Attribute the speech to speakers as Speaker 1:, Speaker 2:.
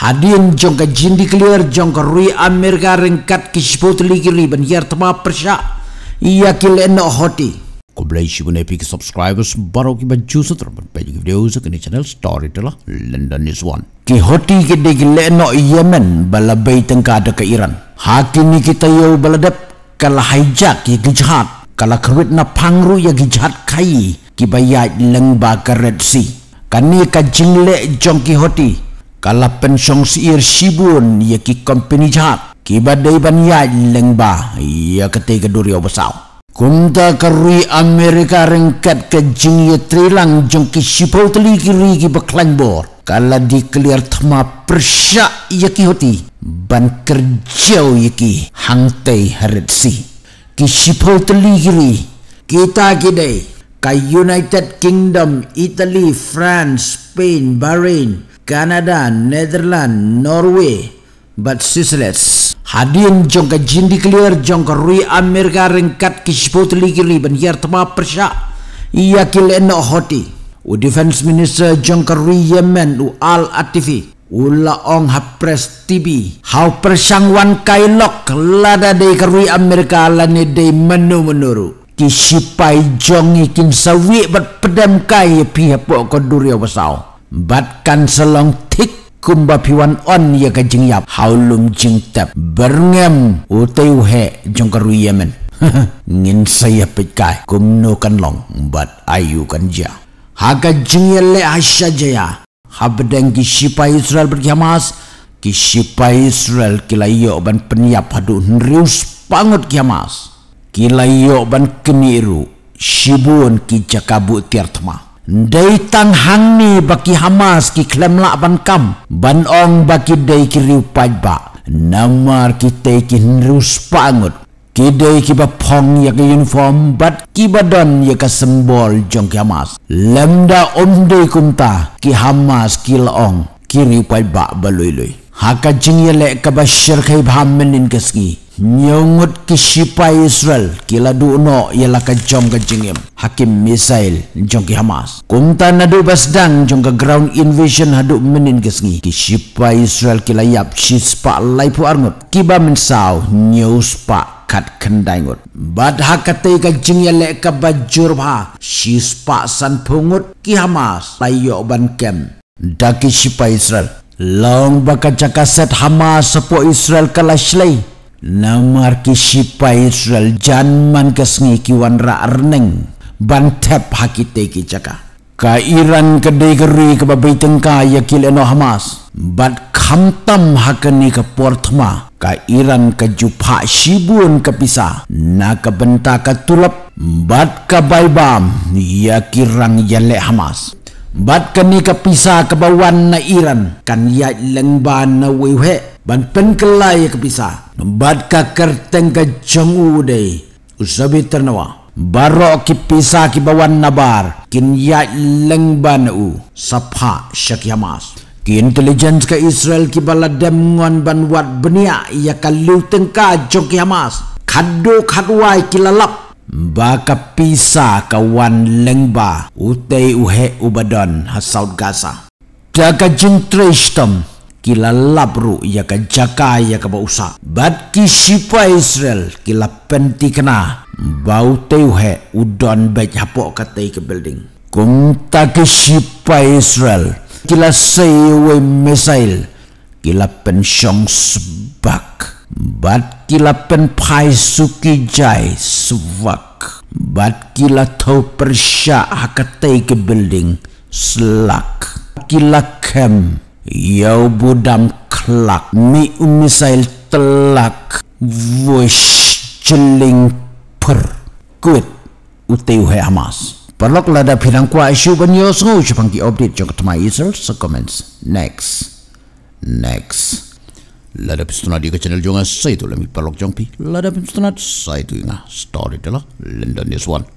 Speaker 1: Hadin jongka jindi clear jongka rui Amerika ringkat kisput ligi riban yer tema persa ia kile no hoti. Kublai shibun epic subscribers baru ki baju sutra ban pejuk video sa channel story telah London is one. Ki hoti ki degi le no Yemen bala bay tengka ada ke Iran. Hakini kita yau bala dep hijak hijack ki gijhat kala kerit na pangru ya jahat kai ki bayat leng bakar red sea. Kani ka jingle jongki hoti kala pensyong si ir shibun ya ki company jahat ki badai ban ya leng ba ya ketiga duri obasau kumta kerui Amerika ringkat ke jing ya trilang jong ki shibul teli kiri ki beklang bor kala di clear tema persyak ya ki hoti ban kerjau ya ki hangtai harit si ki shibul teli kiri kita kidei ka United Kingdom, Italy, France, Spain, Bahrain, Kanada, Netherlands, Norway, but Switzerland. Hadin jongka jindi clear jongka rui Amerika ringkat kisput ligiri ben hier tema persa ia kile no hoti. U Defence minister jongka rui Yemen u al atifi ula ong ha press TV. How persangwan kailok lada dey kerui Amerika lani dey menu menuru. Kisipai jongi kinsawi berpedam kai pihak pokok duria besau bat kan selong tik kumba piwan on ya ka jing yap haulum jing tap berngem utai uhe jong karu yemen ngin saya pekai kumno kan long bat ayu kan ja haga jing le asya jaya habdeng ki sipa israel berkhamas ki sipa israel kilayo ban peniap hadu nrius pangut khamas kilayo ban keniru Shibun ki jakabu tiartemah. Dei tang hang ni baki Hamas ki klem lak ban kam. Ban ong baki dei ki riu pajba. Namar ki tei ki nrus pangut. Ki dei ki ba pong ya ke uniform bat ki ba don ya ke sembol jong ki Hamas. Lemda om dei kumta ki Hamas ki la ong ki riu pajba baluilui. Haka jing ya lek ka ba syir kai bhammen in keski. Nyongut ke sipai Israel kila duno ialah kacom kacingim hakim misail jongki Hamas kumta nadu basdang jongka ground invasion haduk menin kesengi ke sipai Israel kila yap sipak laipu armut kiba mensaw nyuspak kat kendaingut. Bad hakatai ka jeng ya lek ka bajur ba. Ha. Sispa san pungut ki Hamas layo ban kem. Daki sipa Israel. Long baka cakaset Hamas sepo Israel kala shlei na marki shipa Israel janman kesengi kiwan ra arneng bantep hakite ki chaka ka iran kedai geri ke babaitan ka yakil eno hamas bat khamtam hakeni ke portma ka iran ke jupha shibun ke pisa na ke benta ke tulap bat ke baibam yakirang yale hamas bat ke ni ke pisa ke bawan na iran kan ya lengba na wewe ban pen kelai ke pisa membat ka kerteng ke cengu dei usabi ternawa baro ki pisa ki bawan nabar kin ya leng u sapha syakyamas ki intelligence ke israel ki bala dem ngon ban wat benia ya kalu tengka jokyamas kadu kaduai ki lalap baka pisa kawan lengba utai uhe ubadon hasaud gaza daga jintrishtam kila labru ia ke jaka ia ke bausa bat ki sipa israel kila penti kena bau teu he udon bet hapo ka tei ke building kum ta ki sipa israel kila sei we misail kila pen shong sbak bat kila pen pai suki jai swak bat kila tau persya hakatai ke building slak kila kem Yau budam kelak Mi umisail telak Wish Jeling Per Kuit Utiu hai Hamas kalau ada bilang kuah isu ben yo sungguh Sepangki update Jangan ketemai Israel Sekomens Next Next Lada pistol nadi ke channel jongan Saya tu lemi perlu jongpi Lada pistol nadi Saya tu ingat Story telah London this one